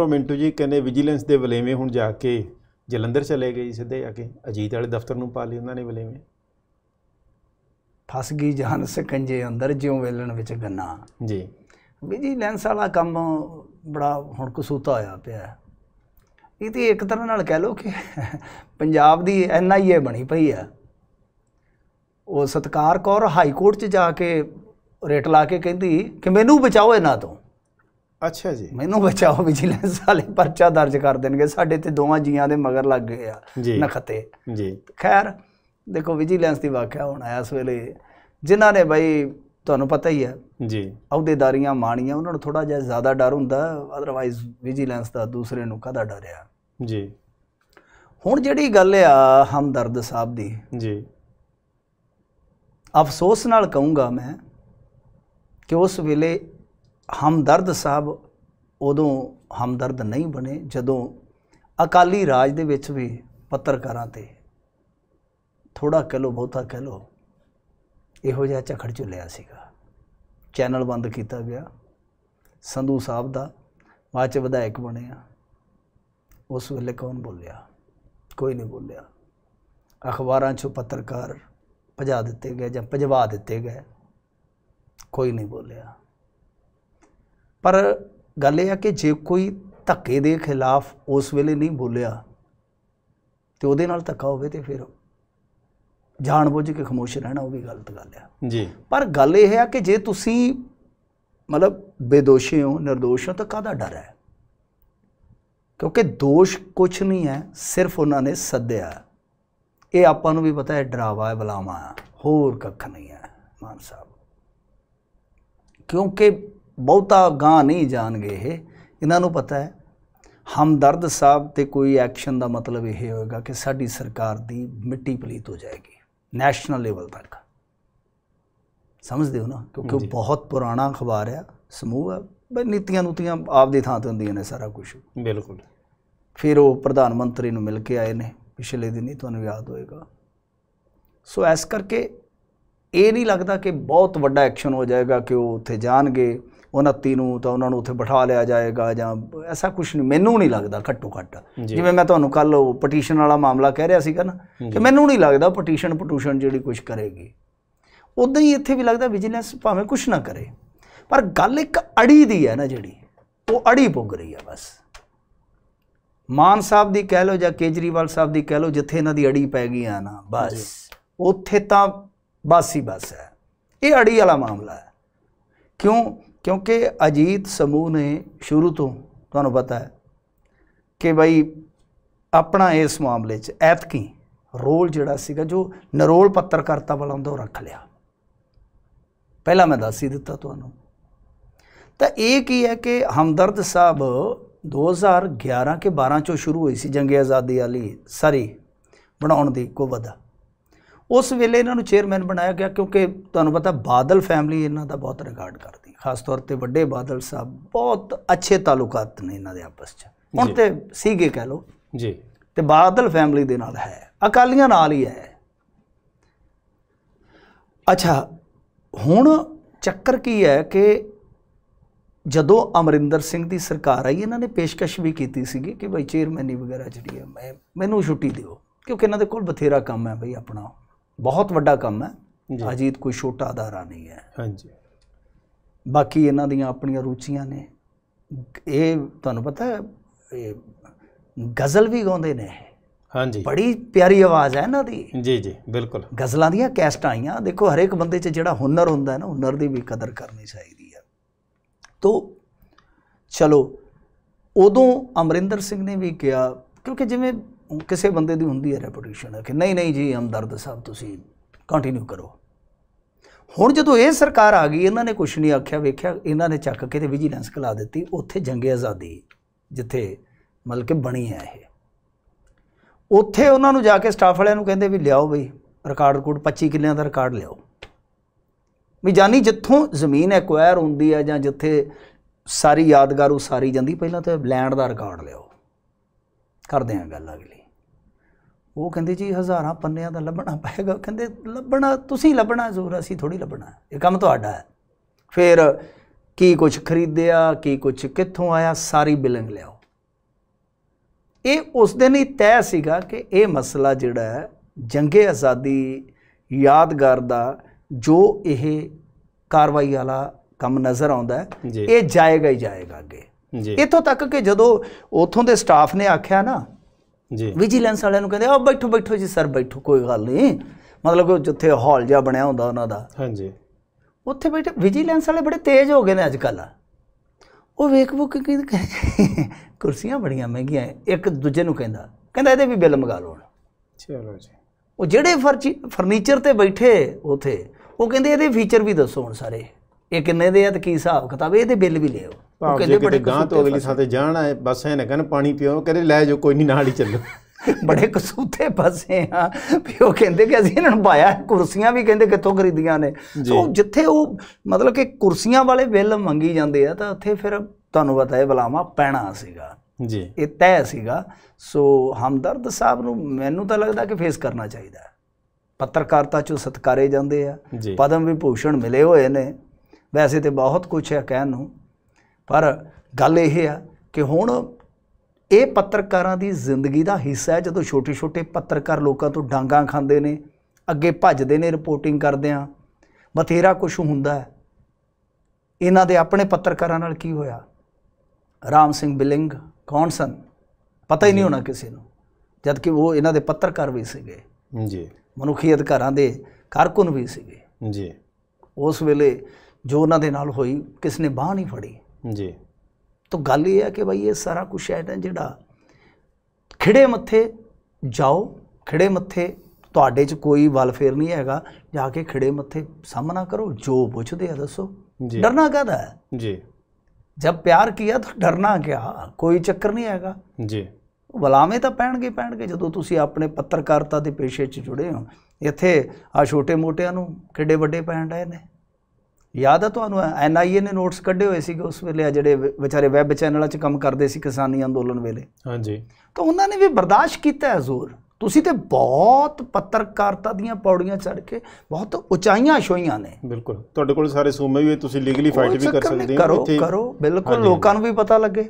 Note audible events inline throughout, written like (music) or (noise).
ਉਹ ਮਿੰਟੂ ਜੀ ਕਹਿੰਦੇ ਵਿਜੀਲੈਂਸ ਦੇ ਵਲੇਵੇਂ ਹੁਣ ਜਾ ਕੇ ਜਲੰਧਰ ਚਲੇ ਗਏ ਸਿੱਧੇ ਆ ਕੇ ਅਜੀਤ ਵਾਲੇ ਦਫ਼ਤਰ ਨੂੰ ਪਾ ਲਈ ਉਹਨਾਂ ਨੇ ਵਲੇਵੇਂ ਫਸ ਗਈ ਜਾਨ ਸਕੰਜੇ ਅੰਦਰ ਜਿਉਂ ਵੇਲਣ ਵਿੱਚ ਗੰਨਾ ਜੀ ਵਿਜੀਲੈਂਸ ਵਾਲਾ ਕੰਮ ਬੜਾ ਹੁਣ ਕਸੂਤਾ ਹੋਇਆ ਪਿਆ ਇਹ ਤੇ ਇੱਕ ਤਰ੍ਹਾਂ ਨਾਲ ਕਹਿ ਲੋ ਕਿ ਪੰਜਾਬ ਦੀ ਐਨਆਈਏ ਬਣੀ ਪਈ ਆ ਉਹ ਸਤਕਾਰ ਕੌਰ ਹਾਈ ਕੋਰਟ 'ਚ ਜਾ ਕੇ ਰੇਟ ਲਾ ਕੇ ਕਹਿੰਦੀ ਕਿ ਮੈਨੂੰ ਬਚਾਓ ਇਹਨਾਂ ਤੋਂ ਅੱਛਾ ਜੀ ਮੈਨੂੰ ਬਚਾਓ ਵਿਜੀਲੈਂਸ ਵਾਲੇ ਪਰਚਾ ਦਰਜ ਕਰ ਦੇਣਗੇ ਸਾਡੇ ਤੇ ਦੋਵਾਂ ਜੀਆਂ ਦੇ ਮਗਰ ਲੱਗ ਗਏ ਆ ਨਖਤੇ ਜੀ ਖੈਰ ਦੇਖੋ ਵਿਜੀਲੈਂਸ ਦੀ ਵਾਕਿਆ ਹੁਣ ਆਇਆ ਇਸ ਵੇਲੇ ਜਿਨ੍ਹਾਂ ਨੇ ਬਈ ਤੁਹਾਨੂੰ ਪਤਾ ਹੀ ਹੈ ਜੀ ਅਹੁਦੇਦਾਰੀਆਂ ਮਾਣੀਆਂ ਉਹਨਾਂ ਨੂੰ ਥੋੜਾ ਜਿਹਾ ਜ਼ਿਆਦਾ ਡਰ ਹੁੰਦਾ ਆਦਰਵਾਇਜ਼ ਵਿਜੀਲੈਂਸ ਦਾ ਦੂਸਰੇ ਨੂੰ ਕਦਾ ਡਰਿਆ ਜੀ ਹੁਣ ਜਿਹੜੀ ਗੱਲ ਆ ਹਮਦਰਦ ਸਾਹਿਬ ਦੀ ਜੀ ਅਫਸੋਸ ਨਾਲ ਕਹੂੰਗਾ ਮੈਂ ਕਿ ਉਸ ਵੇਲੇ ਹਮਦਰਦ ਸਾਹਿਬ ਉਦੋਂ ਹਮਦਰਦ ਨਹੀਂ ਬਣੇ ਜਦੋਂ ਅਕਾਲੀ ਰਾਜ ਦੇ ਵਿੱਚ ਵੀ ਪੱਤਰਕਾਰਾਂ ਤੇ ਥੋੜਾ ਕਹਿ ਲੋ ਬਹੁਤਾ ਕਹਿ ਲੋ ਇਹੋ ਜਿਹਾ ਝਖੜ ਚੁੱਲਿਆ ਸੀਗਾ ਚੈਨਲ ਬੰਦ ਕੀਤਾ ਗਿਆ ਸੰਧੂ ਸਾਹਿਬ ਦਾ ਬਾਅਦ ਚ ਵਿਧਾਇਕ ਬਣੇ ਆ ਉਸ ਵੇਲੇ ਕੌਣ ਬੋਲਿਆ ਕੋਈ ਨਹੀਂ ਬੋਲਿਆ ਅਖਬਾਰਾਂ 'ਚੋਂ ਪੱਤਰਕਾਰ ਭਜਾ ਦਿੱਤੇ ਗਏ ਜਾਂ ਭਜਵਾ ਦਿੱਤੇ ਗਏ ਕੋਈ ਨਹੀਂ ਬੋਲਿਆ ਪਰ ਗੱਲ ਇਹ ਆ ਕਿ ਜੇ ਕੋਈ ਧੱਕੇ ਦੇ ਖਿਲਾਫ ਉਸ ਵੇਲੇ ਨਹੀਂ ਬੋਲਿਆ ਤੇ ਉਹਦੇ ਨਾਲ ਧੱਕਾ ਹੋਵੇ ਤੇ ਫਿਰ ਜਾਣ ਬੁੱਝ ਕੇ ਖਮੋਸ਼ ਰਹਿਣਾ ਉਹ ਵੀ ਗਲਤ ਗੱਲ ਆ ਜੀ ਪਰ ਗੱਲ ਇਹ ਹੈ ਕਿ ਜੇ ਤੁਸੀਂ ਮਤਲਬ ਬੇਦੋਸ਼ੀ ਹੋ નિર્ਦੋਸ਼ ਹੋ ਤਾਂ ਕਾਹਦਾ ਡਰ ਹੈ ਕਿਉਂਕਿ ਦੋਸ਼ ਕੁਝ ਨਹੀਂ ਹੈ ਸਿਰਫ ਉਹਨਾਂ ਨੇ ਸੱਦਿਆ ਇਹ ਆਪਾਂ ਨੂੰ ਵੀ ਪਤਾ ਹੈ ਡਰਾਵਾ ਹੈ ਬਲਾਵਾ ਹੋਰ ਕੱਖ ਨਹੀਂ ਹੈ ਮਾਨ ਸਾਹਿਬ ਕਿਉਂਕਿ ਬਹੁਤਾ ਗਾਂ ਨਹੀਂ ਜਾਣਗੇ ਇਹ ਇਹਨਾਂ ਨੂੰ ਪਤਾ ਹੈ ਹਮਦਰਦ ਸਾਹਿਬ ਤੇ ਕੋਈ ਐਕਸ਼ਨ ਦਾ ਮਤਲਬ ਇਹ ਹੋਏਗਾ ਕਿ ਸਾਡੀ ਸਰਕਾਰ ਦੀ ਮਿੱਟੀ ਪਲੀਤ ਹੋ ਜਾਏਗੀ ਨੈਸ਼ਨਲ ਲੈਵਲ ਤੱਕ ਸਮਝਦੇ ਹੋ ਨਾ ਕਿਉਂਕਿ ਉਹ ਬਹੁਤ ਪੁਰਾਣਾ ਅਖਬਾਰ ਆ ਸਮੂਹ ਆ ਬਈ ਨੀਤੀਆਂ ਨੂਤੀਆਂ ਆਪਦੀ ਥਾਂ ਤੇ ਹੁੰਦੀਆਂ ਨੇ ਸਾਰਾ ਕੁਝ ਬਿਲਕੁਲ ਫਿਰ ਉਹ ਪ੍ਰਧਾਨ ਮੰਤਰੀ ਨੂੰ ਮਿਲ ਕੇ ਆਏ ਨੇ ਪਿਛਲੇ ਦਿਨ ਹੀ ਤੁਹਾਨੂੰ ਯਾਦ ਹੋਏਗਾ ਸੋ ਐਸ ਕਰਕੇ ਇਹ ਨਹੀਂ ਲੱਗਦਾ ਕਿ ਬਹੁਤ ਵੱਡਾ ਐਕਸ਼ਨ ਹੋ ਜਾਏਗਾ ਕਿ ਉਹ ਉੱਥੇ ਜਾਣਗੇ 29 ਨੂੰ ਤਾਂ ਉਹਨਾਂ ਨੂੰ ਉੱਥੇ ਬਿਠਾ ਲਿਆ ਜਾਏਗਾ ਜਾਂ ਐਸਾ ਕੁਝ ਨਹੀਂ ਮੈਨੂੰ ਨਹੀਂ ਲੱਗਦਾ ਘੱਟੋ ਘੱਟ ਜਿਵੇਂ ਮੈਂ ਤੁਹਾਨੂੰ ਕੱਲ ਪਟੀਸ਼ਨ ਵਾਲਾ ਮਾਮਲਾ ਕਹਿ ਰਿਹਾ ਸੀਗਾ ਨਾ ਕਿ ਮੈਨੂੰ ਨਹੀਂ ਲੱਗਦਾ ਪਟੀਸ਼ਨ ਪਟੂਸ਼ਨ ਜਿਹੜੀ ਕੁਝ ਕਰੇਗੀ ਉਦਾਂ ਹੀ ਇੱਥੇ ਵੀ ਲੱਗਦਾ ਵਿਜੀਲੈਂਸ ਭਾਵੇਂ ਕੁਝ ਨਾ ਕਰੇ ਪਰ ਗੱਲ ਇੱਕ ਅੜੀ ਦੀ ਹੈ ਨਾ ਜਿਹੜੀ ਉਹ ਅੜੀ ਪੁੱਗ ਰਹੀ ਹੈ ਬਸ ਮਾਨ ਸਾਹਿਬ ਦੀ ਕਹਿ ਲਓ ਜਾਂ ਕੇਜਰੀਵਾਲ ਸਾਹਿਬ ਦੀ ਕਹਿ ਲਓ ਜਿੱਥੇ ਇਹਨਾਂ ਦੀ ਅੜੀ ਪੈ ਗਈ ਆ ਨਾ ਬਸ ਉੱਥੇ ਤਾਂ ਬਸ ਹੀ ਬਸ ਹੈ ਇਹ ਅੜੀ ਵਾਲਾ ਮਾਮਲਾ ਹੈ ਕਿਉਂ ਕਿਉਂਕਿ ਅਜੀਤ ਸਮੂਹ ਨੇ ਸ਼ੁਰੂ ਤੋਂ ਤੁਹਾਨੂੰ ਪਤਾ ਹੈ ਕਿ ਬਈ ਆਪਣਾ ਇਸ ਮਾਮਲੇ 'ਚ ਐਤਕੀ ਰੋਲ ਜਿਹੜਾ ਸੀਗਾ ਜੋ ਨਰੋਲ ਪੱਤਰਕਾਰਤਾ ਵਾਲਾ ਹੁੰਦਾ ਉਹ ਰੱਖ ਲਿਆ ਪਹਿਲਾਂ ਮੈਂ ਦੱਸ ਹੀ ਦਿੱਤਾ ਤੁਹਾਨੂੰ ਤਾਂ ਇਹ ਕੀ ਹੈ ਕਿ ਹਮਦਰਦ ਸਾਹਿਬ 2011 ਕੇ 12 ਚੋਂ ਸ਼ੁਰੂ ਹੋਈ ਸੀ ਜੰਗ ਆਜ਼ਾਦੀ ਵਾਲੀ ਸਾਰੀ ਬਣਾਉਣ ਦੀ ਕੋਵਦਾ ਉਸ ਵੇਲੇ ਇਹਨਾਂ ਨੂੰ ਚੇਅਰਮੈਨ ਬਣਾਇਆ ਗਿਆ ਕਿਉਂਕਿ ਤੁਹਾਨੂੰ ਪਤਾ ਬਾਦਲ ਫੈਮਿਲੀ ਇਹਨਾਂ ਦਾ ਬਹੁਤ ਰਿਗਾਰਡ ਕਰਦੀ ਖਾਸ ਤੌਰ ਤੇ ਵੱਡੇ ਬਾਦਲ ਸਾਹਿਬ ਬਹੁਤ ਅੱਛੇ ਤਾਲੁਕਾਤ ਨੇ ਇਹਨਾਂ ਦੇ ਆਪਸ 'ਚ ਹੁਣ ਤੇ ਸੀਗੇ ਕਹਿ ਲੋ ਜੀ ਤੇ ਬਾਦਲ ਫੈਮਿਲੀ ਦੇ ਨਾਲ ਹੈ ਅਕਾਲੀਆਂ ਨਾਲ ਹੀ ਹੈ ਅੱਛਾ ਹੁਣ ਚੱਕਰ ਕੀ ਹੈ ਕਿ ਜਦੋਂ ਅਮਰਿੰਦਰ ਸਿੰਘ ਦੀ ਸਰਕਾਰ ਆਈ ਇਹਨਾਂ ਨੇ ਪੇਸ਼ਕਸ਼ ਵੀ ਕੀਤੀ ਸੀਗੀ ਕਿ ਬਈ ਚੇਅਰਮੈਨੀ ਵਗੈਰਾ ਜਿਹੜੀ ਹੈ ਮੈਂ ਮੈਨੂੰ ਛੁੱਟੀ ਦਿਓ ਕਿਉਂਕਿ ਇਹਨਾਂ ਦੇ ਕੋਲ ਬਥੇਰਾ ਕੰਮ ਹੈ ਬਈ ਆਪਣਾ ਬਹੁਤ ਵੱਡਾ ਕੰਮ ਹੈ ਅਜੀਤ ਕੋਈ ਛੋਟਾ ਅਦਾਰਾ ਨਹੀਂ ਹੈ ਹਾਂਜੀ ਬਾਕੀ ਇਹਨਾਂ ਦੀਆਂ ਆਪਣੀਆਂ ਰੁਚੀਆਂ ਨੇ ਇਹ ਤੁਹਾਨੂੰ ਪਤਾ ਇਹ ਗਜ਼ਲ ਵੀ ਗਾਉਂਦੇ ਨੇ ਹਾਂਜੀ ਬੜੀ ਪਿਆਰੀ ਆਵਾਜ਼ ਹੈ ਇਹਨਾਂ ਦੀ ਜੀ ਜੀ ਬਿਲਕੁਲ ਗਜ਼ਲਾਂ ਦੀਆਂ ਕੈਸਟਾਂ ਆਈਆਂ ਦੇਖੋ ਹਰੇਕ ਬੰਦੇ 'ਚ ਜਿਹੜਾ ਹੁਨਰ ਹੁੰਦਾ ਹੈ ਨਾ ਹੁਨਰ ਦੀ ਵੀ ਕਦਰ ਕਰਨੀ ਚਾਹੀਦੀ ਹੈ ਤੋ ਚਲੋ ਉਦੋਂ ਅਮਰਿੰਦਰ ਸਿੰਘ ਨੇ ਵੀ ਕਿਹਾ ਕਿਉਂਕਿ ਜਿਵੇਂ ਕਿਸੇ ਬੰਦੇ ਦੀ ਹੁੰਦੀ ਹੈ ਰੈਪਿਊਟੇਸ਼ਨ ਕਿ ਨਹੀਂ ਨਹੀਂ ਜੀ ਹਮਦਰਦ ਸਾਹਿਬ ਤੁਸੀਂ ਕੰਟੀਨਿਊ ਕਰੋ ਹੁਣ ਜਦੋਂ ਇਹ ਸਰਕਾਰ ਆ ਗਈ ਇਹਨਾਂ ਨੇ ਕੁਝ ਨਹੀਂ ਆਖਿਆ ਵੇਖਿਆ ਇਹਨਾਂ ਨੇ ਚੱਕ ਕੇ ਤੇ ਵਿਜੀਲੈਂਸ ਕਲਾ ਦਿੱਤੀ ਉੱਥੇ ਜੰਗੇ ਆਜ਼ਾਦੀ ਜਿੱਥੇ ਮਤਲਬ ਕਿ ਬਣੀ ਹੈ ਇਹ ਉੱਥੇ ਉਹਨਾਂ ਨੂੰ ਜਾ ਕੇ ਸਟਾਫ ਵਾਲਿਆਂ ਨੂੰ ਕਹਿੰਦੇ ਵੀ ਲਿਆਓ ਬਈ ਰਿਕਾਰਡ ਕੋਡ 25 ਕਿੱਲਿਆਂ ਦਾ ਰਿਕਾਰਡ ਲਿਆਓ ਵੀ ਜਾਨੀ ਜਿੱਥੋਂ ਜ਼ਮੀਨ ਐਕਵਾਇਰ ਹੁੰਦੀ ਹੈ ਜਾਂ ਜਿੱਥੇ ਸਾਰੀ ਯਾਦਗਾਰ ਉਸਾਰੀ ਜਾਂਦੀ ਪਹਿਲਾਂ ਤਾਂ ਲੈਂਡ ਦਾ ਰਿਕਾਰਡ ਲਿਆਓ ਕਰਦੇ ਆਂ ਗੱਲ ਅਗਲੀ ਉਹ ਕਹਿੰਦੇ ਜੀ ਹਜ਼ਾਰਾਂ ਪੰਨਿਆਂ ਦਾ ਲੱਭਣਾ ਪਏਗਾ ਕਹਿੰਦੇ ਲੱਭਣਾ ਤੁਸੀਂ ਲੱਭਣਾ ਜ਼ੋਰ ਅਸੀਂ ਥੋੜੀ ਲੱਭਣਾ ਇਹ ਕੰਮ ਤੁਹਾਡਾ ਹੈ ਫਿਰ ਕੀ ਕੁਝ ਖਰੀਦਿਆ ਕੀ ਕੁਝ ਕਿੱਥੋਂ ਆਇਆ ਸਾਰੀ ਬਿਲਿੰਗ ਲਿਆਓ ਇਹ ਉਸ ਦਿਨ ਹੀ ਤੈਅ ਸੀਗਾ ਕਿ ਇਹ ਮਸਲਾ ਜਿਹੜਾ ਹੈ ਜੰਗੇ ਆਜ਼ਾਦੀ ਯਾਦਗਾਰ ਦਾ ਜੋ ਇਹ ਕਾਰਵਾਈ ਵਾਲਾ ਕੰਮ ਨਜ਼ਰ ਆਉਂਦਾ ਹੈ ਇਹ ਜਾਏਗਾ ਹੀ ਜਾਏਗਾ ਅੱਗੇ ਇਥੋਂ ਤੱਕ ਕਿ ਜਦੋਂ ਉਥੋਂ ਦੇ ਸਟਾਫ ਨੇ ਆਖਿਆ ਨਾ ਜੀ ਵਿਜੀਲੈਂਸ ਵਾਲਿਆਂ ਨੂੰ ਕਹਿੰਦੇ ਆ ਬੈਠੋ ਬੈਠੋ ਜੀ ਸਰ ਬੈਠੋ ਕੋਈ ਗੱਲ ਨਹੀਂ ਮਤਲਬ ਕਿ ਜਿੱਥੇ ਹਾਲ ਜਿਹਾ ਬਣਿਆ ਹੁੰਦਾ ਉਹਨਾਂ ਦਾ ਹਾਂਜੀ ਉੱਥੇ ਬੈਠੇ ਵਿਜੀਲੈਂਸ ਵਾਲੇ ਬੜੇ ਤੇਜ਼ ਹੋ ਗਏ ਨੇ ਅੱਜ ਕੱਲ ਉਹ ਵੇਖ ਬੁੱਕ ਕੀ ਕੁਰਸੀਆਂ ਬੜੀਆਂ ਮਹਿੰਗੀਆਂ ਇੱਕ ਦੂਜੇ ਨੂੰ ਕਹਿੰਦਾ ਕਹਿੰਦਾ ਇਹਦੇ ਵੀ ਬਿੱਲ ਮੰਗਾ ਲਓ ਚਲੋ ਜੀ ਉਹ ਜਿਹੜੇ ਫਰਨੀਚਰ ਤੇ ਬੈਠੇ ਉਥੇ ਉਹ ਕਹਿੰਦੇ ਇਹਦੇ ਫੀਚਰ ਵੀ ਦੱਸੋ ਹੁਣ ਸਾਰੇ ਇਹ ਕਿੰਨੇ ਦੇ ਆ ਤੇ ਕੀ ਹਿਸਾਬ ਕਿਤਾਬ ਇਹਦੇ ਬਿੱਲ ਵੀ ਲਿਓ ਭਾਵ ਜੇ ਕਿਤੇ ਗਾਂ ਤੋਂ ਅਗਲੀ ਸਾਤੇ ਜਾਣਾ ਹੈ ਬਸ ਐ ਨਾ ਪਾਣੀ ਪੀਓ ਕਹਿੰਦੇ ਲੈ ਜੋ ਕੋਈ ਨਹੀਂ ਨਾਲ ਹੀ ਚੱਲੋ (laughs) ਬੜੇ ਕਸੂਤੇ ਫਸੇ ਆ ਉਹ ਕਹਿੰਦੇ ਕਿ ਅਸੀਂ ਇਹਨਾਂ ਨੂੰ ਪਾਇਆ ਕੁਰਸੀਆਂ ਵੀ ਕਹਿੰਦੇ ਕਿੱਥੋਂ ਖਰੀਦੀਆਂ ਨੇ ਸੋ ਜਿੱਥੇ ਉਹ ਮਤਲਬ ਕਿ ਕੁਰਸੀਆਂ ਵਾਲੇ ਬਿੱਲ ਮੰਗੀ ਜਾਂਦੇ ਆ ਤਾਂ ਉੱਥੇ ਫਿਰ ਤੁਹਾਨੂੰ ਪਤਾ ਹੈ ਬਲਾਵਾ ਪੈਣਾ ਸੀਗਾ ਜੀ ਇਹ ਤੈ ਸੀਗਾ ਸੋ ਹਮਦਰਦ ਸਾਹਿਬ ਨੂੰ ਮੈਨੂੰ ਤਾਂ ਲੱਗਦਾ ਕਿ ਫੇਸ ਕਰਨਾ ਚਾਹੀਦਾ ਪੱਤਰਕਾਰਤਾ ਚੋਂ ਸਤਕਾਰੇ ਜਾਂਦੇ ਆ ਪਦਮ ਵਿਭੂਸ਼ਣ ਮਿਲੇ ਹੋਏ ਨੇ ਵੈਸੇ ਤੇ ਬਹੁਤ ਕੁਝ ਹੈ ਕਹਿਣ ਨੂੰ ਪਰ ਗੱਲ ਇਹ ਆ ਕਿ ਹੁਣ ਇਹ ਪੱਤਰਕਾਰਾਂ ਦੀ ਜ਼ਿੰਦਗੀ ਦਾ ਹਿੱਸਾ ਹੈ ਜਦੋਂ ਛੋਟੇ-ਛੋਟੇ ਪੱਤਰਕਾਰ ਲੋਕਾਂ ਤੋਂ ਡਾਂਗਾ ਖਾਂਦੇ ਨੇ ਅੱਗੇ ਭੱਜਦੇ ਨੇ ਰਿਪੋਰਟਿੰਗ ਕਰਦੇ ਆ ਬਥੇਰਾ ਕੁਝ ਹੁੰਦਾ ਹੈ ਇਹਨਾਂ ਦੇ ਆਪਣੇ ਪੱਤਰਕਾਰਾਂ ਨਾਲ ਕੀ ਹੋਇਆ ਰਾਮ ਸਿੰਘ ਬਿਲਿੰਗ ਕੌਣ ਸਨ ਪਤਾ ਹੀ ਨਹੀਂ ਹੋਣਾ ਕਿਸੇ ਨੂੰ ਜਦ ਕਿ ਉਹ ਇਹਨਾਂ ਦੇ ਪੱਤਰਕਾਰ ਵੀ ਸੀਗੇ ਜੀ ਮਨੁੱਖੀ ਅਧਿਕਾਰਾਂ ਦੇ ਕਾਰਕੁਨ ਵੀ ਸੀਗੇ ਜੀ ਉਸ ਵੇਲੇ ਜੋ ਉਹਨਾਂ ਦੇ ਨਾਲ ਹੋਈ ਕਿਸ ਨੇ ਬਾਹ ਨਹੀਂ ਫੜੀ ਜੀ ਤੋ ਗੱਲ ਇਹ ਹੈ ਕਿ ਭਾਈ ਇਹ ਸਾਰਾ ਕੁਝ ਹੈ ਨਾ ਜਿਹੜਾ ਖਿੜੇ ਮੱਥੇ ਜਾਓ ਖਿੜੇ ਮੱਥੇ ਤੁਹਾਡੇ 'ਚ ਕੋਈ ਵਲਫੇਅਰ ਨਹੀਂ ਹੈਗਾ ਜਾ ਕੇ ਖਿੜੇ ਮੱਥੇ ਸਾਹਮਣਾ ਕਰੋ ਜੋ ਪੁੱਛਦੇ ਆ ਦੱਸੋ ਡਰਨਾ ਕਾਹਦਾ ਹੈ ਜੀ ਜਦ ਪਿਆਰ ਕੀਤਾ ਤਾਂ ਡਰਨਾ ਕਿਆ ਕੋਈ ਚੱਕਰ ਨਹੀਂ ਹੈਗਾ ਜੀ ਬਲਾਵੇਂ ਤਾਂ ਪੈਣਗੇ ਪੈਣਗੇ ਜਦੋਂ ਤੁਸੀਂ ਆਪਣੇ ਪੱਤਰਕਾਰਤਾ ਦੇ ਪੇਸ਼ੇ 'ਚ ਜੁੜੇ ਹੋ ਇੱਥੇ ਆ ਛੋਟੇ ਮੋਟਿਆਂ ਨੂੰ ਕਿੱਡੇ ਵੱਡੇ ਪੈਣ ਰਹੇ ਨੇ ਯਾਦ ਆ ਤੁਹਾਨੂੰ ਐਨਆਈਏ ਨੇ ਨੋਟਸ ਕੱਢੇ ਹੋਏ ਸੀ ਕਿ ਉਸ ਵੇਲੇ ਜਿਹੜੇ ਵਿਚਾਰੇ ਵੈਬ ਚੈਨਲਾਂ 'ਚ ਕੰਮ ਕਰਦੇ ਸੀ ਕਿਸਾਨੀ ਅੰਦੋਲਨ ਵੇਲੇ ਹਾਂਜੀ ਤਾਂ ਉਹਨਾਂ ਨੇ ਵੀ ਬਰਦਾਸ਼ਤ ਕੀਤਾ ਜ਼ੋਰ ਤੁਸੀਂ ਤੇ ਬਹੁਤ ਪੱਤਰਕਾਰਤਾ ਦੀਆਂ ਪੌੜੀਆਂ ਚੜ ਕੇ ਬਹੁਤ ਉਚਾਈਆਂ ਛੋਈਆਂ ਨੇ ਬਿਲਕੁਲ ਤੁਹਾਡੇ ਕੋਲ ਸਾਰੇ ਸੂਮੇ ਵੀ ਤੁਸੀਂ ਲੀਗਲੀ ਫਾਈਟ ਵੀ ਕਰ ਸਕਦੇ ਹੋ ਕਰੋ ਕਰੋ ਬਿਲਕੁਲ ਲੋਕਾਂ ਨੂੰ ਵੀ ਪਤਾ ਲੱਗੇ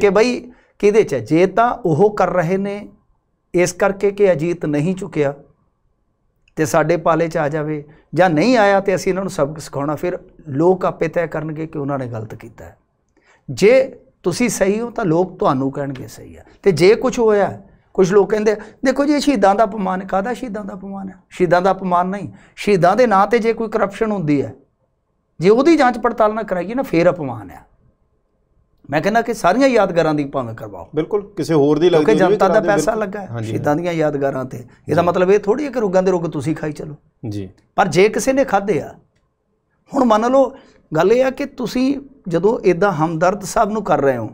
ਕਿ ਬਈ ਕਿਹਦੇ ਚ ਜੇ ਤਾਂ ਉਹ ਕਰ ਰਹੇ ਨੇ ਇਸ ਕਰਕੇ ਕਿ ਅਜੀਤ ਨਹੀਂ ਚੁਕਿਆ ਤੇ ਸਾਡੇ ਪਾਲੇ 'ਚ ਆ ਜਾਵੇ ਜਾਂ ਨਹੀਂ ਆਇਆ ਤੇ ਅਸੀਂ ਇਹਨਾਂ ਨੂੰ ਸਬਕ ਸਿਖਾਉਣਾ ਫਿਰ ਲੋਕ ਆਪੇ ਤੈਅ ਕਰਨਗੇ ਕਿ ਉਹਨਾਂ ਨੇ ਗਲਤ ਕੀਤਾ ਜੇ ਤੁਸੀਂ ਸਹੀ ਹੋ ਤਾਂ ਲੋਕ ਤੁਹਾਨੂੰ ਕਹਿਣਗੇ ਸਹੀ ਆ ਤੇ ਜੇ ਕੁਝ ਹੋਇਆ ਕੁਝ ਲੋਕ ਕਹਿੰਦੇ ਦੇਖੋ ਜੀ ਸ਼ਹੀਦਾਂ ਦਾ ਅਪਮਾਨ ਕਾਦਾ ਸ਼ਹੀਦਾਂ ਦਾ ਅਪਮਾਨ ਹੈ ਸ਼ਹੀਦਾਂ ਦਾ ਅਪਮਾਨ ਨਹੀਂ ਸ਼ਹੀਦਾਂ ਦੇ ਨਾਂ ਤੇ ਜੇ ਕੋਈ ਕਰਪਸ਼ਨ ਹੁੰਦੀ ਹੈ ਜੇ ਉਹਦੀ ਜਾਂਚ ਪੜਤਾਲ ਨਾ ਕਰਾਈਏ ਨਾ ਫੇਰ ਅਪਮਾਨ ਹੈ ਮੈਂ ਕਹਿੰਦਾ ਕਿ ਸਾਰੀਆਂ ਯਾਦਗਾਰਾਂ ਦੀ ਭਾਵੇਂ ਕਰਵਾਓ ਬਿਲਕੁਲ ਕਿਸੇ ਹੋਰ ਦੀ ਲੱਗਦੀ ਕਿਉਂਕਿ ਜਨਤਾ ਦਾ ਪੈਸਾ ਲੱਗਾ ਹੈ ਸ਼ਹੀਦਾਂ ਦੀਆਂ ਯਾਦਗਾਰਾਂ ਤੇ ਇਹਦਾ ਮਤਲਬ ਇਹ ਥੋੜੀ ਹੈ ਕਿ ਰੋਗਾਂ ਦੇ ਰੋਗ ਤੁਸੀਂ ਖਾਈ ਚਲੋ ਜੀ ਪਰ ਜੇ ਕਿਸੇ ਨੇ ਖਾਦੇ ਆ ਹੁਣ ਮੰਨ ਲਓ ਗੱਲ ਇਹ ਆ ਕਿ ਤੁਸੀਂ ਜਦੋਂ ਇਦਾਂ ਹਮਦਰਦ ਸਾਹਿਬ ਨੂੰ ਕਰ ਰਹੇ ਹੋ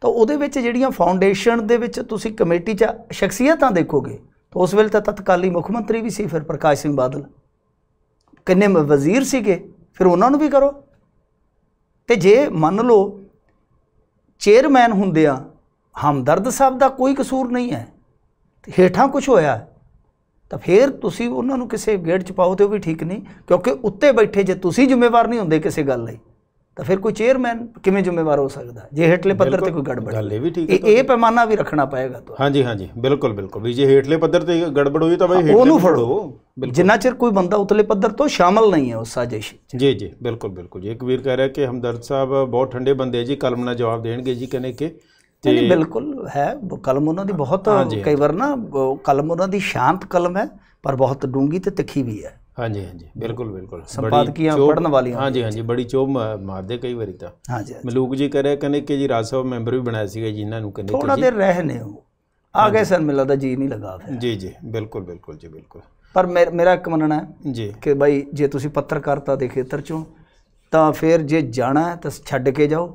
ਤਾਂ ਉਹਦੇ ਵਿੱਚ ਜਿਹੜੀਆਂ ਫਾਊਂਡੇਸ਼ਨ ਦੇ ਵਿੱਚ ਤੁਸੀਂ ਕਮੇਟੀ 'ਚ ਸ਼ਖਸੀਅਤਾਂ ਦੇਖੋਗੇ ਤਾਂ ਉਸ ਵੇਲੇ ਤਾਂ ਤਤਕਾਲੀ ਮੁੱਖ ਮੰਤਰੀ ਵੀ ਸੀ ਫਿਰ ਪ੍ਰਕਾਸ਼ ਸਿੰਘ ਬਾਦਲ ਕਿੰਨੇ ਵਜ਼ੀਰ ਸੀਗੇ ਫਿਰ ਉਹਨਾਂ ਨੂੰ ਵੀ ਕਰੋ ਤੇ ਜੇ ਮੰਨ ਲਓ ਚੇਅਰਮੈਨ ਹੁੰਦੇ ਆ ਹਮਦਰਦ ਸਾਹਿਬ ਦਾ ਕੋਈ ਕਸੂਰ ਨਹੀਂ ਹੈ ਤੇ ਹੇਠਾਂ ਕੁਝ ਹੋਇਆ ਤਾਂ ਫਿਰ ਤੁਸੀਂ ਉਹਨਾਂ ਨੂੰ ਕਿਸੇ ਗੇੜ ਚ ਪਾਓ ਤੇ ਉਹ ਵੀ ਠੀਕ ਨਹੀਂ ਕਿਉਂਕਿ ਉੱਤੇ ਬੈਠੇ ਜੇ ਤੁਸੀਂ ਜ਼ਿੰਮੇਵਾਰ ਨਹੀਂ ਹੁੰਦੇ ਕਿਸੇ ਗੱਲ ਲਈ ਤਾਂ ਫਿਰ ਕੋਈ ਚੇਅਰਮੈਨ ਕਿਵੇਂ ਜ਼ਿੰਮੇਵਾਰ ਹੋ ਸਕਦਾ ਜੇ ਹੇਠਲੇ ਪੱਧਰ ਤੇ ਕੋਈ ਗੜਬੜ ਗੱਲ ਇਹ ਵੀ ਠੀਕ ਹੈ ਇਹ ਪੈਮਾਨਾ ਵੀ ਰੱਖਣਾ ਪਏਗਾ ਤੁਹਾਨੂੰ ਹਾਂਜੀ ਹਾਂਜੀ ਬਿਲਕੁਲ ਬਿਲਕੁਲ ਵੀ ਜੇ ਹੇਠਲੇ ਪੱਧਰ ਤੇ ਗੜਬੜ ਹੋਈ ਤਾਂ ਬਈ ਹੇਠਲੇ ਉਹਨੂੰ ਫੜੋ ਜਿੰਨਾ ਚਿਰ ਕੋਈ ਬੰਦਾ ਉਤਲੇ ਪੱਧਰ ਤੋਂ ਸ਼ਾਮਲ ਨਹੀਂ ਹੈ ਉਸ ਸਾਜ਼ਿਸ਼ ਜੀ ਜੀ ਬਿਲਕੁਲ ਬਿਲਕੁਲ ਜੀ ਵੀਰ ਕਹਿ ਰਿਹਾ ਕਿ ਹਮਦਰਦ ਸਾਹਿਬ ਬਹੁਤ ਠੰਡੇ ਬੰਦੇ ਜੀ ਕਲਮ ਨਾਲ ਜਵਾਬ ਦੇਣਗੇ ਜੀ ਕਹਿੰਦੇ ਕਿ ਤੇ ਨਹੀਂ ਬਿਲਕੁਲ ਹੈ ਕਲਮ ਉਹਨਾਂ ਦੀ ਬਹੁਤ ਕਈ ਵਾਰ ਨਾ ਕਲਮ ਉਹਨਾਂ ਦੀ ਸ਼ਾਂਤ ਕਲਮ ਹੈ ਪਰ ਬਹੁਤ ਡੂੰਗੀ ਤੇ ਤਿੱਖੀ ਵੀ ਹੈ ਹਾਂਜੀ ਹਾਂਜੀ ਬਿਲਕੁਲ ਬਿਲਕੁਲ ਸੰਪਾਦਕੀਆਂ ਪੜਨ ਵਾਲੀਆਂ ਹਾਂਜੀ ਹਾਂਜੀ ਬੜੀ ਚੋਬ ਮਾਰਦੇ ਕਈ ਵਾਰੀ ਤਾਂ ਹਾਂਜੀ ਮਲੂਕ ਜੀ ਕਰਿਆ ਕਹਿੰਦੇ ਕਿ ਜੀ ਰਾਜ ਸਭਾ ਮੈਂਬਰ ਵੀ ਬਣਾਇਆ ਸੀਗਾ ਜੀ ਇਹਨਾਂ ਨੂੰ ਕਹਿੰਦੇ ਥੋੜਾ ਦੇਰ ਰਹੇ ਨੇ ਉਹ ਆ ਗਏ ਸਰ ਮਿਲਦਾ ਤਾਂ ਜੀ ਨਹੀਂ ਲਗਾ ਫਿਰ ਜੀ ਜੀ ਬਿਲਕੁਲ ਬਿਲਕੁਲ ਜੀ ਬਿਲਕੁਲ ਪਰ ਮੇਰਾ ਇੱਕ ਮੰਨਣਾ ਹੈ ਜੀ ਕਿ ਭਾਈ ਜੇ ਤੁਸੀਂ ਪੱਤਰਕਾਰਤਾ ਦੇ ਖੇਤਰ ਚੋਂ ਤਾਂ ਫਿਰ ਜੇ ਜਾਣਾ ਹੈ ਤਾਂ ਛੱਡ ਕੇ ਜਾਓ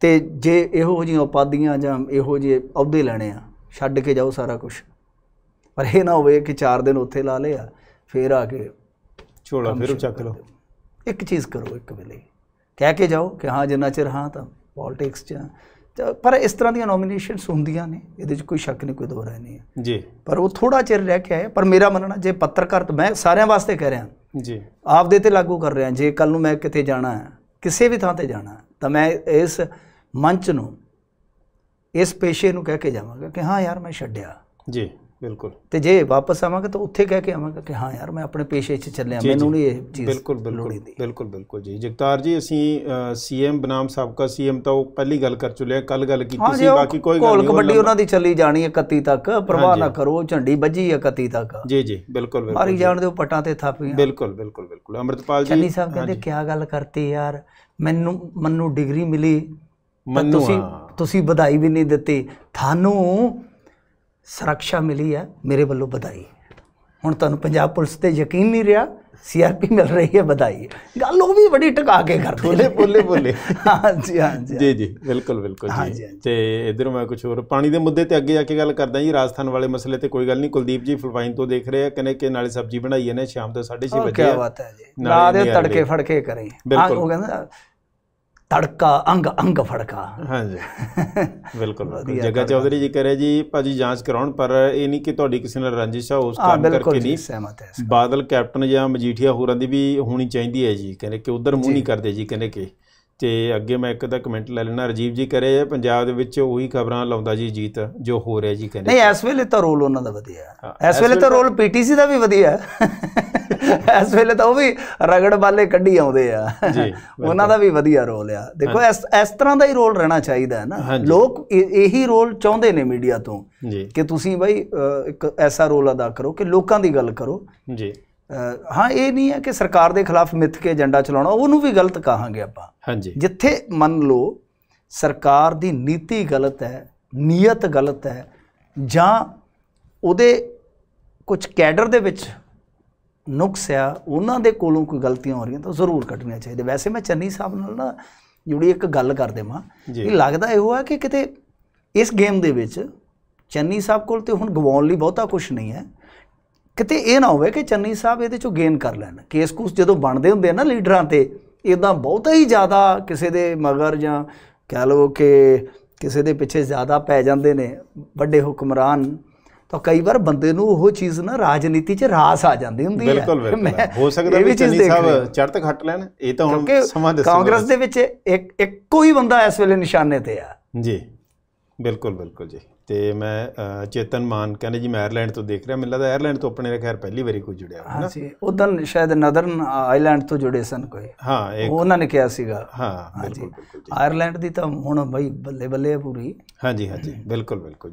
ਤੇ ਜੇ ਇਹੋ ਜਿਹੀਆਂ ਉਪਾਧੀਆਂ ਜਾਂ ਇਹੋ ਜਿਹੇ ਅਹੁਦੇ ਲੈਣੇ ਆ ਛੱਡ ਕੇ ਜਾਓ ਸਾਰਾ ਕੁਝ ਪਰ ਇਹ ਨਾ ਹੋਵੇ ਕਿ 4 ਦਿਨ ਉੱਥੇ ਲਾ ਲਿਆ ਫੇਰ ਆ ਕੇ ਝੋਲਾ ਫਿਰ ਚੱਕ ਲਓ ਇੱਕ ਚੀਜ਼ ਕਰੋ ਇੱਕ ਵੇਲੇ ਕਹਿ ਕੇ ਜਾਓ ਕਿ ਹਾਂ ਜਿੰਨਾ ਚਿਰ ਹਾਂ ਤਾਂ ਪੋਲਿਟਿਕਸ ਚ ਪਰ ਇਸ ਤਰ੍ਹਾਂ ਦੀਆਂ ਨੋਮੀਨੇਸ਼ਨਸ ਹੁੰਦੀਆਂ ਨੇ ਇਹਦੇ 'ਚ ਕੋਈ ਸ਼ੱਕ ਨਹੀਂ ਕੋਈ ਦੋਰਾ ਨਹੀਂ ਹੈ ਜੀ ਪਰ ਉਹ ਥੋੜਾ ਚਿਰ ਰਹਿ ਕੇ ਆਏ ਪਰ ਮੇਰਾ ਮੰਨਣਾ ਜੇ ਪੱਤਰਕਾਰ ਮੈਂ ਸਾਰਿਆਂ ਵਾਸਤੇ ਕਹਿ ਰਿਹਾ ਜੀ ਆਪਦੇ ਤੇ ਲਾਗੂ ਕਰ ਰਿਹਾ ਜੇ ਕੱਲ ਨੂੰ ਮੈਂ ਕਿਤੇ ਜਾਣਾ ਹੈ ਕਿਸੇ ਵੀ ਥਾਂ ਤੇ ਜਾਣਾ ਤਾਂ ਮੈਂ ਇਸ ਮੰਚ ਨੂੰ ਇਸ ਪੇਸ਼ੇ ਨੂੰ ਕਹਿ ਕੇ ਜਾਵਾਂਗਾ ਕਿ ਹਾਂ ਯਾਰ ਮੈਂ ਛੱਡਿਆ ਜੀ ਬਿਲਕੁਲ ਤੇ ਜੇ ਵਾਪਸ ਆਵਾਂਗੇ ਤਾਂ ਉੱਥੇ ਕਹਿ ਕੇ ਆਵਾਂਗੇ ਕਿ ਹਾਂ ਯਾਰ ਮੈਂ ਆਪਣੇ ਪੇਸ਼ੇ 'ਚ ਚੱਲਿਆ ਮੈਨੂੰ ਨਹੀਂ ਇਹ ਚੀਜ਼ ਬਿਲਕੁਲ ਬਿਲਕੁਲ ਬਿਲਕੁਲ ਬਿਲਕੁਲ ਜੀ ਜਗਤਾਰ ਜੀ ਅਸੀਂ ਸੀਐਮ ਬਨਾਮ ਸਾਬਕਾ ਸੀਐਮ ਤਾਂ ਉਹ ਪਹਿਲੀ ਗੱਲ ਕਰ ਚੁੱਲੇ ਕੱਲ ਗੱਲ ਕੀਤੀ ਸੀ ਬਾਕੀ ਕੋਈ ਗੱਲ ਨਹੀਂ ਕੋਲ ਕਬੱਡੀ ਉਹਨਾਂ ਦੀ ਚੱਲੀ ਜਾਣੀ ਹੈ 31 ਤੱਕ ਪਰਵਾਹ ਨਾ ਕਰੋ ਝੰਡੀ ਵੱਜੀ ਹੈ 31 ਤੱਕ ਜੀ ਜੀ ਬਿਲਕੁਲ ਬਿਲਕੁਲ ਮਾਰੀ ਜਾਣ ਦੇ ਪਟਾਂ ਤੇ ਥਾਪੀਆਂ ਬਿਲਕੁਲ ਬਿਲਕੁਲ ਬਿਲਕੁਲ ਅਮਰਤਪਾਲ ਜੀ ਚੰਨੀ ਸਾਹਿਬ ਕਹਿੰਦੇ ਕੀ ਗੱਲ ਕਰਤੀ ਯਾਰ ਮੈਨੂੰ ਮੰਨੂ ਡਿਗਰੀ ਮਿਲੀ ਮੰਨੂ ਤੁਸੀਂ ਤੁਸੀਂ ਵਧਾਈ ਵੀ ਨਹੀਂ ਦਿੱਤੀ ਤੁਹਾਨੂੰ ਸੁਰੱਖਿਆ ਮਿਲੀ ਹੈ ਮੇਰੇ ਵੱਲੋਂ ਵਧਾਈ ਹੁਣ ਤੁਹਾਨੂੰ ਪੰਜਾਬ ਪੁਲਿਸ ਤੇ ਯਕੀਨ ਨਹੀਂ ਰਿਹਾ ਸੀਆਰਪੀ ਮਿਲ ਰਹੀ ਹੈ ਵਧਾਈ ਗੱਲ ਉਹ ਵੀ ਬੜੀ ਟਕਾ ਕੇ ਕਰਦੇ ਬੋਲੇ ਬੋਲੇ ਬੋਲੇ ਹਾਂਜੀ ਹਾਂਜੀ ਜੀ ਜੀ ਬਿਲਕੁਲ ਬਿਲਕੁਲ ਜੀ ਤੇ ਇਧਰ ਮੈਂ ਕੁਝ ਹੋਰ ਪਾਣੀ ਦੇ ਮੁੱਦੇ ਤੇ ਅੱਗੇ ਜਾ ਕੇ ਗੱਲ ਕਰਦਾ ਜੀ ਰਾਜਸਥਾਨ ਵਾਲੇ ਮਸਲੇ ਤੇ ਕੋਈ ਗੱਲ ਨਹੀਂ ਕੁਲਦੀਪ ਜੀ ਫਲਵਾਈਨ ਤੋਂ ਦੇਖ ਰਹੇ ਆ ਕਹਿੰਦੇ ਕਿ ਨਾਲੇ ਸਬਜ਼ੀ ਬਣਾਈ ਇਹਨੇ ਸ਼ਾਮ ਤੋਂ 6:30 ਵਜੇ ਕੀ ਬਾਤ ਹੈ ਜੀ ਨਾ ਦੇ ਤੜਕੇ ਫੜਕੇ ਕਰੇ ਹਾਂ ਉਹ ਕਹਿੰਦਾ ਤੜਕਾ ਅੰਗ ਅੰਗ ਫੜਕਾ ਹਾਂਜੀ (laughs) ਬਿਲਕੁਲ ਜਗਾ ਚੌਧਰੀ ਜੀ ਕਰੇ ਜੀ ਭਾਜੀ ਜਾਂਚ ਕਰਾਉਣ ਪਰ ਇਹ ਨਹੀਂ ਕਿ ਤੁਹਾਡੀ ਕਿਸੇ ਨਾਲ ਰੰਜਿਸ਼ ਆ ਉਸ ਕੰਮ ਕਰਕੇ ਨਹੀਂ ਸਹਿਮਤ ਹੈ ਬਾਦਲ ਕੈਪਟਨ ਜਾਂ ਮਜੀਠੀਆ ਹੋਰਾਂ ਦੀ ਵੀ ਹੋਣੀ ਚਾਹੀਦੀ ਹੈ ਜੀ ਕਹਿੰਦੇ ਕਿ ਉਧਰ ਮੂੰਹ ਨਹੀਂ ਕਰਦੇ ਜੀ ਕਹਿੰਦੇ ਕਿ ਤੇ ਅੱਗੇ ਮੈਂ ਇੱਕ ਦਾ ਕਮੈਂਟ ਲੈ ਲੈਣਾ ਰਜੀਵ ਜੀ ਕਰੇ ਪੰਜਾਬ ਦੇ ਵਿੱਚ ਉਹੀ ਖਬਰਾਂ ਲਾਉਂਦਾ ਜੀ ਜੀਤ ਜੋ ਹੋ ਰਿਹਾ ਜੀ ਕਹਿੰਦੇ ਨਹੀਂ ਇਸ ਵੇਲੇ ਤਾਂ ਰੋਲ ਉਹਨਾਂ ਦਾ ਵਧੀਆ ਹੈ ਇਸ ਵੇਲੇ ਤਾਂ ਰੋਲ ਪੀਟੀਸੀ ਦਾ ਵੀ ਵਧੀਆ ਹੈ ਇਸ ਵੇਲੇ ਤਾਂ ਉਹ ਵੀ ਰਗੜ ਵਾਲੇ ਕੱਢੀ ਆਉਂਦੇ ਆ ਜੀ ਉਹਨਾਂ ਦਾ ਵੀ ਵਧੀਆ ਰੋਲ ਆ ਦੇਖੋ ਇਸ ਇਸ ਤਰ੍ਹਾਂ ਦਾ ਹੀ ਰੋਲ ਰਹਿਣਾ ਚਾਹੀਦਾ ਹੈ ਨਾ ਲੋਕ ਇਹੀ ਰੋਲ ਚਾਹੁੰਦੇ ਨੇ ਮੀਡੀਆ ਤੋਂ ਕਿ ਤੁਸੀਂ ਬਈ ਇੱਕ ਐਸਾ ਰੋਲ ਅਦਾ ਕਰੋ ਕਿ ਲੋਕਾਂ ਦੀ ਗੱਲ ਕਰੋ ਜੀ ਹਾਂ ਇਹ ਨਹੀਂ ਹੈ ਕਿ ਸਰਕਾਰ ਦੇ ਖਿਲਾਫ ਮਿੱਥ ਕੇ ਏਜੰਡਾ ਚਲਾਉਣਾ ਉਹਨੂੰ ਵੀ ਗਲਤ ਕਹਾਂਗੇ ਆਪਾਂ ਹਾਂਜੀ ਜਿੱਥੇ ਮੰਨ ਲਓ ਸਰਕਾਰ ਦੀ ਨੀਤੀ ਗਲਤ ਹੈ ਨੀਅਤ ਗਲਤ ਹੈ ਜਾਂ ਉਹਦੇ ਕੁਝ ਕੈਡਰ ਦੇ ਵਿੱਚ ਨੁਕਸ ਆ ਉਹਨਾਂ ਦੇ ਕੋਲੋਂ ਕੋਈ ਗਲਤੀਆਂ ਹੋ ਰਹੀਆਂ ਤਾਂ ਜ਼ਰੂਰ ਕੱਢਣੀਆਂ ਚਾਹੀਦੀ ਵੈਸੇ ਮੈਂ ਚੰਨੀ ਸਾਹਿਬ ਨਾਲ ਨਾ ਜੁੜੀ ਇੱਕ ਗੱਲ ਕਰ ਦੇਵਾਂ ਇਹ ਲੱਗਦਾ ਇਹੋ ਆ ਕਿ ਕਿਤੇ ਇਸ ਗੇਮ ਦੇ ਵਿੱਚ ਚੰਨੀ ਸਾਹਿਬ ਕੋਲ ਤੇ ਹੁਣ ਗਵਾਉਣ ਲਈ ਬਹੁਤਾ ਕੁਝ ਨਹੀਂ ਹੈ ਕਿਤੇ ਇਹ ਨਾ ਹੋਵੇ ਕਿ ਚੰਨੀ ਸਾਹਿਬ ਇਹਦੇ ਚੋਂ ਗੇਨ ਕਰ ਲੈਣ ਕੇਸ ਕੁਸ ਜਦੋਂ ਬਣਦੇ ਹੁੰਦੇ ਨਾ ਲੀਡਰਾਂ ਤੇ ਇਦਾਂ ਬਹੁਤਾ ਹੀ ਜ਼ਿਆਦਾ ਕਿਸੇ ਦੇ ਮਗਰ ਜਾਂ ਕਹਿ ਲਓ ਕਿ ਕਿਸੇ ਦੇ ਪਿੱਛੇ ਜ਼ਿਆਦਾ ਪੈ ਜਾਂਦੇ ਨੇ ਵੱਡੇ ਹੁਕਮਰਾਨ ਤਾਂ ਕਈ ਵਾਰ ਬੰਦੇ ਨੂੰ ਉਹ ਚੀਜ਼ ਨਾ ਰਾਜਨੀਤੀ 'ਚ ਰਾਸ ਆ ਜਾਂਦੀ ਹੁੰਦੀ ਹੈ ਬਿਲਕੁਲ ਹੋ ਸਕਦਾ ਵੀ ਚੰਨੀ ਸਾਹਿਬ ਚੜਤ ਖੱਟ ਲੈਣ ਇਹ ਤਾਂ ਹੁਣ ਸਮਾਂ ਦੱਸੋ ਕਾਂਗਰਸ ਦੇ ਵਿੱਚ ਇੱਕ ਇੱਕੋ ਹੀ ਬੰਦਾ ਇਸ ਵੇਲੇ ਨਿਸ਼ਾਨੇ ਤੇ ਆ ਜੀ ਬਿਲਕੁਲ ਬਿਲਕੁਲ ਜੀ ਤੇ ਮੈਂ ਚੇਤਨ ਮਾਨ ਕਹਿੰਦੇ ਜੀ ਮੈਰਲੈਂਡ ਤੋਂ ਦੇਖ ਰਿਹਾ ਮੈਨੂੰ ਲੱਗਦਾ ਆਇਰਲੈਂਡ ਤੋਂ ਆਪਣੇ ਖੈਰ ਪਹਿਲੀ ਵਾਰੀ ਕੋਈ ਜੁੜਿਆ ਹੈ ਨਾ ਸੀ ਉਦੋਂ ਸ਼ਾਇਦ ਨਦਰਨ ਆਇਲੈਂਡ ਤੋਂ ਜੁੜੇ ਸਨ ਕੋਈ ਹਾਂ ਉਹਨਾਂ ਨੇ ਕਿਹਾ ਸੀਗਾ ਹਾਂ ਬਿਲਕੁਲ ਆਇਰਲੈਂਡ ਦੀ ਤਾਂ ਹੁਣ ਬਈ ਬੱਲੇ ਬੱਲੇ ਪੂਰੀ ਹਾਂਜੀ ਹਾਂਜੀ ਬਿਲਕੁਲ ਬਿਲਕੁਲ